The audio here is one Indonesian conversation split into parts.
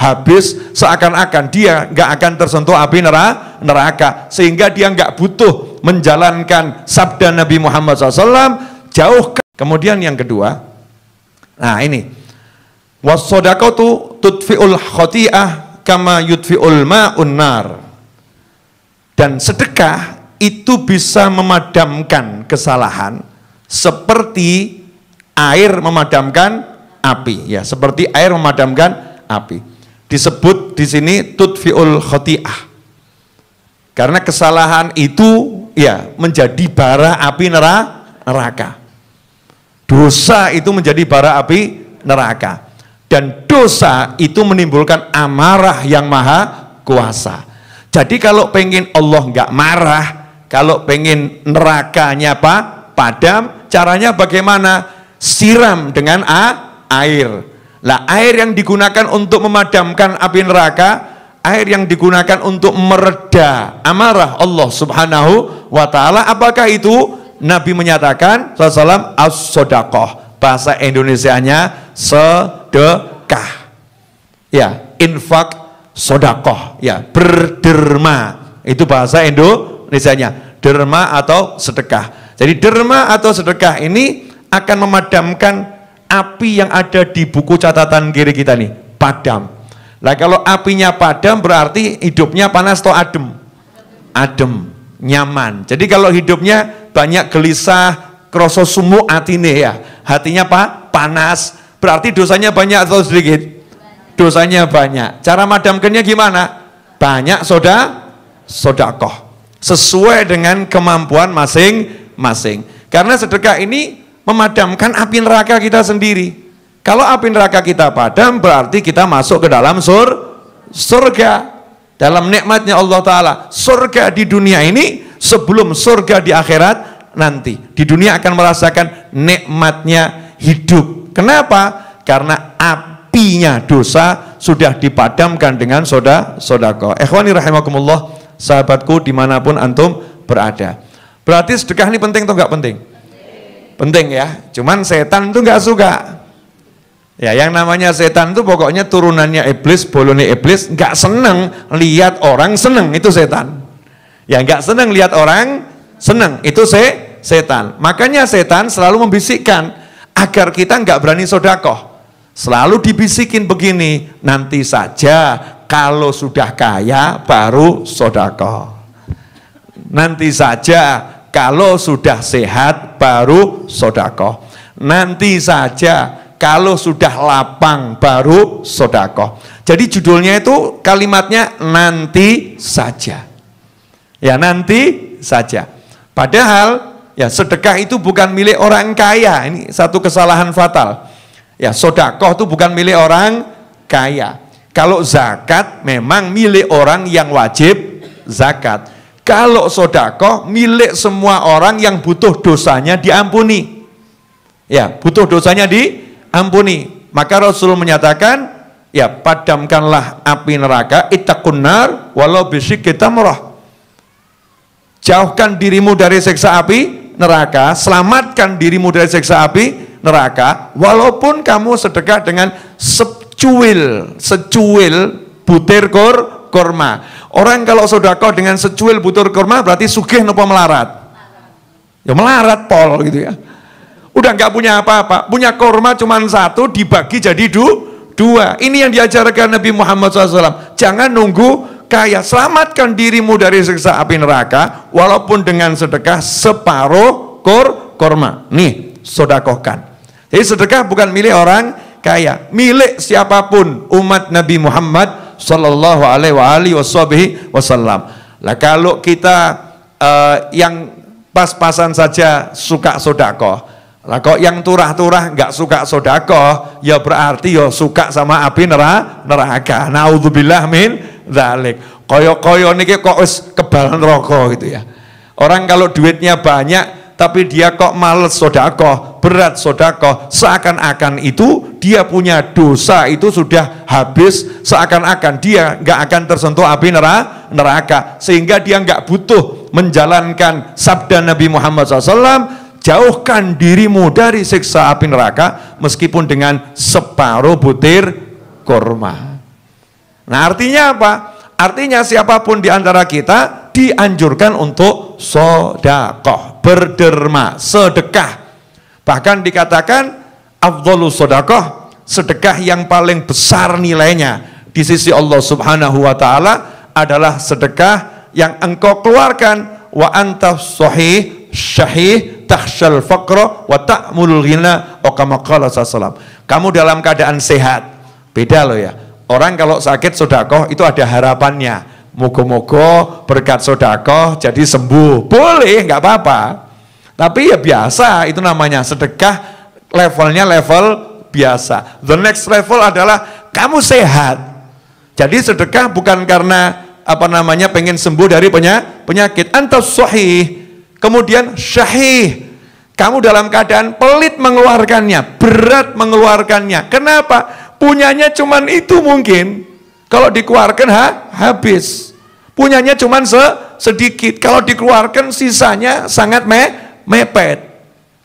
habis seakan-akan dia nggak akan tersentuh api neraka sehingga dia nggak butuh menjalankan sabda Nabi Muhammad SAW jauh ke kemudian yang kedua nah ini wasodakotu tutfiul khotiyah kama yutfiul ma dan sedekah itu bisa memadamkan kesalahan seperti air memadamkan api ya seperti air memadamkan api disebut di sini tutfiul khotiah. Karena kesalahan itu ya menjadi bara api neraka. Dosa itu menjadi bara api neraka. Dan dosa itu menimbulkan amarah yang maha kuasa. Jadi kalau pengen Allah nggak marah, kalau pengen nerakanya apa? Padam, caranya bagaimana? Siram dengan air. Lah air yang digunakan untuk memadamkan api neraka, air yang digunakan untuk mereda amarah Allah Subhanahu wa taala, apakah itu? Nabi menyatakan sallallahu as-sodakoh. Bahasa Indonesianya sedekah. Ya, infak sodakoh. Ya, berderma. Itu bahasa Indonesianya. Derma atau sedekah. Jadi derma atau sedekah ini akan memadamkan api yang ada di buku catatan kiri kita nih, padam. lah kalau apinya padam berarti hidupnya panas atau adem? Adem, nyaman. Jadi kalau hidupnya banyak gelisah, kroso sumu atine ya. Hatinya apa? Panas. Berarti dosanya banyak atau sedikit? Dosanya banyak. Cara madamkannya gimana? Banyak soda, soda sodakoh. Sesuai dengan kemampuan masing-masing. Karena sedekah ini memadamkan api neraka kita sendiri. Kalau api neraka kita padam berarti kita masuk ke dalam sur surga. Dalam nikmatnya Allah Ta'ala. Surga di dunia ini sebelum surga di akhirat nanti. Di dunia akan merasakan nikmatnya hidup. Kenapa? Karena apinya dosa sudah dipadamkan dengan soda sodako. Ikhwani rahimakumullah, sahabatku dimanapun antum berada. Berarti sedekah ini penting atau enggak penting? Penting ya. Cuman setan tuh nggak suka. Ya, yang namanya setan tuh pokoknya turunannya iblis, bolone iblis, nggak seneng lihat orang seneng itu setan. Ya nggak seneng lihat orang seneng itu se setan. Makanya setan selalu membisikkan agar kita nggak berani sodakoh. Selalu dibisikin begini, nanti saja kalau sudah kaya baru sodakoh. Nanti saja kalau sudah sehat baru sodako. Nanti saja kalau sudah lapang baru sodako. Jadi judulnya itu kalimatnya nanti saja. Ya nanti saja. Padahal ya sedekah itu bukan milik orang kaya. Ini satu kesalahan fatal. Ya sodako itu bukan milik orang kaya. Kalau zakat memang milik orang yang wajib zakat. Kalau sodako milik semua orang yang butuh dosanya diampuni. Ya, butuh dosanya diampuni. Maka Rasul menyatakan, ya padamkanlah api neraka, Itakunar nar walau bisik kita merah. Jauhkan dirimu dari seksa api neraka, selamatkan dirimu dari seksa api neraka, walaupun kamu sedekah dengan secuil, secuil butir kor kurma. Orang kalau sodakoh dengan secuil butir kurma berarti sugih nopo melarat. Ya melarat pol gitu ya. Udah nggak punya apa-apa, punya kurma cuma satu dibagi jadi du, dua. Ini yang diajarkan Nabi Muhammad SAW. Jangan nunggu kaya, selamatkan dirimu dari siksa api neraka, walaupun dengan sedekah separuh kur kurma. Nih, sodakohkan. Jadi sedekah bukan milik orang kaya, milik siapapun umat Nabi Muhammad sallallahu alaihi wa alihi wasallam. Lah kalau kita uh, yang pas-pasan saja suka sodakoh, lah kok yang turah-turah nggak suka sodakoh, ya berarti ya suka sama api neraka. neraka. Naudzubillah min dzalik. Koyo-koyo niki kok wis kebalan rokok gitu ya. Orang kalau duitnya banyak tapi dia kok males sodakoh, berat sodakoh, seakan-akan itu dia punya dosa itu sudah habis seakan-akan dia nggak akan tersentuh api neraka sehingga dia nggak butuh menjalankan sabda Nabi Muhammad SAW jauhkan dirimu dari siksa api neraka meskipun dengan separuh butir kurma nah artinya apa? artinya siapapun diantara kita dianjurkan untuk sodakoh berderma, sedekah bahkan dikatakan afdolus sodakoh sedekah yang paling besar nilainya di sisi Allah Subhanahu wa taala adalah sedekah yang engkau keluarkan wa anta sahih syahih takhshal faqra wa ta'mul ghina oh, sallallahu Kamu dalam keadaan sehat. Beda loh ya. Orang kalau sakit sedekah itu ada harapannya. Mogo-mogo berkat sodakoh jadi sembuh. Boleh, nggak apa-apa. Tapi ya biasa, itu namanya sedekah levelnya level biasa. The next level adalah kamu sehat. Jadi sedekah bukan karena apa namanya pengen sembuh dari penyakit. Antas sahih, kemudian syahih. Kamu dalam keadaan pelit mengeluarkannya, berat mengeluarkannya. Kenapa? Punyanya cuman itu mungkin. Kalau dikeluarkan ha, habis. Punyanya cuman se sedikit. Kalau dikeluarkan sisanya sangat me mepet.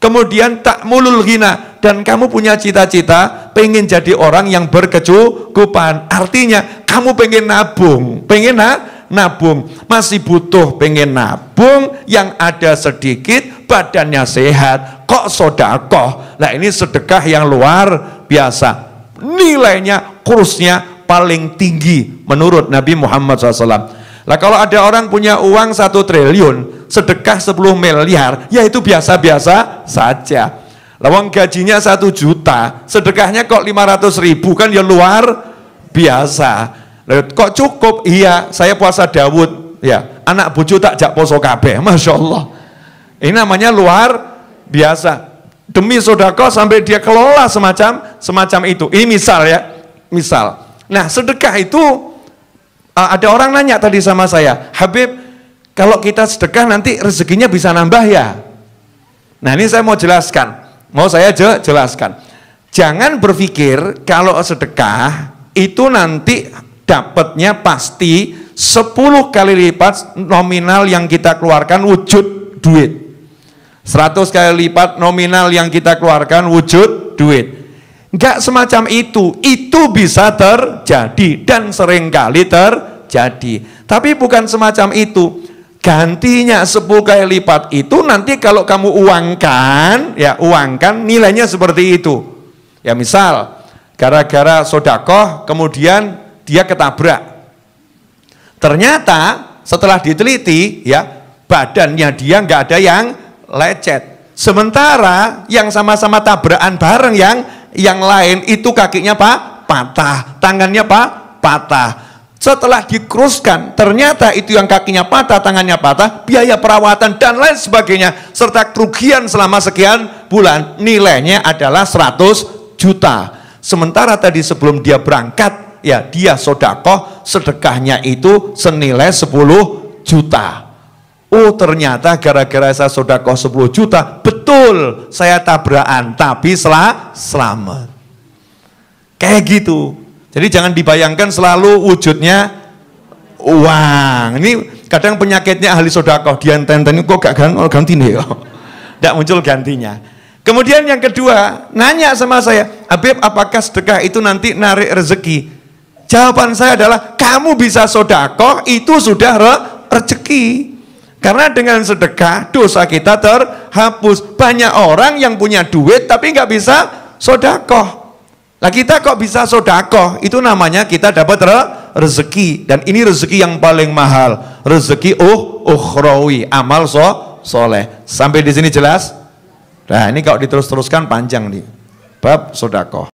Kemudian tak mulul hina dan kamu punya cita-cita pengen jadi orang yang berkecukupan. Artinya kamu pengen nabung, pengen na nabung, masih butuh pengen nabung yang ada sedikit, badannya sehat, kok sodakoh. Nah ini sedekah yang luar biasa. Nilainya, kursnya paling tinggi menurut Nabi Muhammad SAW. Lah kalau ada orang punya uang satu triliun, sedekah 10 miliar, ya itu biasa-biasa saja. Lawang gajinya satu juta, sedekahnya kok lima ratus ribu kan ya luar biasa. Kok cukup? Iya, saya puasa Dawud. Ya, anak bucu tak jak poso kabeh. Masya Allah. Ini namanya luar biasa. Demi sodako sampai dia kelola semacam semacam itu. Ini misal ya, misal. Nah sedekah itu eh, ada orang nanya tadi sama saya, Habib, kalau kita sedekah nanti rezekinya bisa nambah ya? Nah ini saya mau jelaskan. Mau saya jelaskan. Jangan berpikir kalau sedekah itu nanti dapatnya pasti 10 kali lipat nominal yang kita keluarkan wujud duit. 100 kali lipat nominal yang kita keluarkan wujud duit. Enggak semacam itu. Itu bisa terjadi dan seringkali terjadi. Tapi bukan semacam itu Gantinya 10 kali lipat itu nanti kalau kamu uangkan, ya uangkan nilainya seperti itu. Ya misal, gara-gara sodakoh kemudian dia ketabrak. Ternyata setelah diteliti ya badannya dia nggak ada yang lecet. Sementara yang sama-sama tabrakan bareng yang yang lain itu kakinya pak patah, tangannya pak patah setelah dikeruskan, ternyata itu yang kakinya patah, tangannya patah, biaya perawatan dan lain sebagainya, serta kerugian selama sekian bulan, nilainya adalah 100 juta. Sementara tadi sebelum dia berangkat, ya dia sodako sedekahnya itu senilai 10 juta. Oh ternyata gara-gara saya sodako 10 juta, betul saya tabrakan, tapi selamat. Kayak gitu. Jadi jangan dibayangkan selalu wujudnya uang. Ini kadang penyakitnya ahli sodakoh, dianten-ten, kok gak oh, ganti, ganti nih Oh. Tidak muncul gantinya. Kemudian yang kedua, nanya sama saya, Habib apakah sedekah itu nanti narik rezeki? Jawaban saya adalah, kamu bisa sodakoh itu sudah re rezeki. Karena dengan sedekah dosa kita terhapus. Banyak orang yang punya duit tapi nggak bisa sodakoh. Nah kita kok bisa sodako, itu namanya kita dapat re rezeki. Dan ini rezeki yang paling mahal. Rezeki uh, ukhrawi, amal so, soleh. Sampai di sini jelas? Nah ini kalau diterus-teruskan panjang nih. Bab sodako.